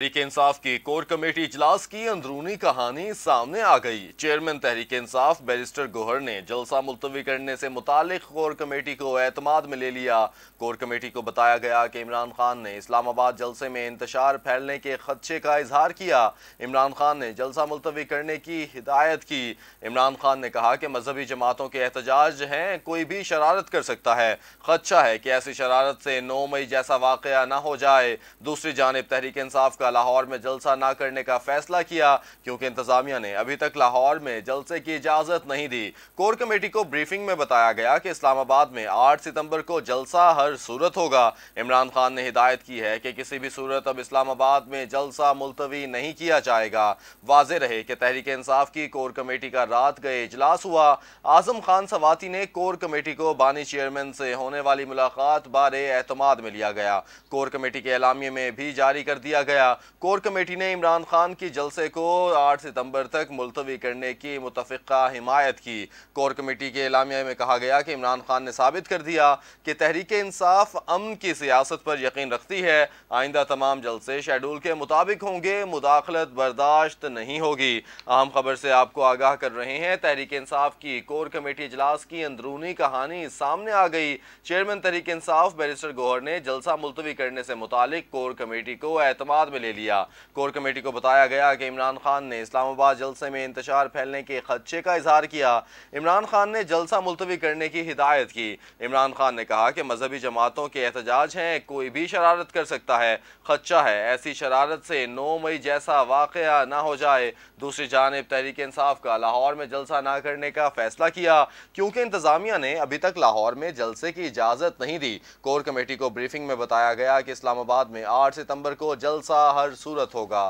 तहरीक इंसाफ की core committee इजलास की अंदरूनी कहानी सामने आ गई चेयरमैन तहरीक इंसाफ बैरिस्टर गोहर ने जलसा मुलतवी करने से मुतालिक कोर कमेटी को एतमाद में ले लिया कोर कमेटी को बताया गया कि इमरान खान ने इस्लामाबाद जलसे में इंतशार फैलने के खदशे का इजहार किया इमरान खान ने जलसा मुलतवी करने की हिदायत की इमरान खान ने कहा कि मजहबी जमातों के एहतजाज हैं कोई भी शरारत कर सकता है खदशा है कि ऐसी शरारत से नौ मई जैसा वाक़ ना हो जाए दूसरी जानब तहरीक इंसाफ का का लाहौर में जलसा ना करने का फैसला किया क्योंकि इंतजामिया ने अभी तक लाहौर में जलसे की इजाज़त नहीं दी कोर कमेटी को ब्रीफिंग में बताया गया कि इस्लामाबाद में आठ सितंबर को जलसा हर सूरत होगा इमरान खान ने हिदायत की है कि किसी भी सूरत अब इस्लामाबाद में जलसा मुलतवी नहीं किया जाएगा वाज रहे कि तहरीक इंसाफ की कोर कमेटी का रात गए इजलास हुआ आजम खान सवाती ने कोर कमेटी को बानी चेयरमैन से होने वाली मुलाकात बारे एतमाद में लिया गया कोर कमेटी के एलामी में भी जारी कर दिया गया कोर कमेटी ने इमरान खान की जलसे को 8 सितंबर तक मुलतवी करने की मुतफ़ा हिमायत की कोर कमेटी के एलामिया में कहा गया कि इमरान खान ने साबित कर दिया कि तहरीक इंसाफ अमन की सियासत पर यकीन रखती है आइंदा तमाम जलसे शेडूल के मुताबिक होंगे मुदाखलत बर्दाश्त नहीं होगी अहम खबर से आपको आगाह कर रहे हैं तहरीक इंसाफ की कोर कमेटी इजलास की अंदरूनी कहानी सामने आ गई चेयरमैन तहरीक इंसाफ बैरिस्टर गोहर ने जलसा मुलतवी करने से मुतल कोर कमेटी को एतमाद में ले लिया कोर कमेटी को बताया गया कि इमरान खान ने इस्लामाबाद जलसे में इंतजार फैलने के खदशे का इजहार किया इमरान खान ने जलसा मुलतवी करने की हिदायत की इमरान खान ने कहा कि मजहबी जमातों के एहतजाज हैं कोई भी शरारत कर सकता है खदशा है ऐसी शरारत से नौ मई जैसा वाक़ ना हो जाए दूसरी जानब तहरीक इंसाफ का लाहौर में जलसा ना करने का फैसला किया क्योंकि इंतजामिया ने अभी तक लाहौर में जलसे की इजाज़त नहीं दी कोर कमेटी को ब्रीफिंग में बताया गया कि इस्लामाबाद में आठ सितंबर को जलसा हर सूरत होगा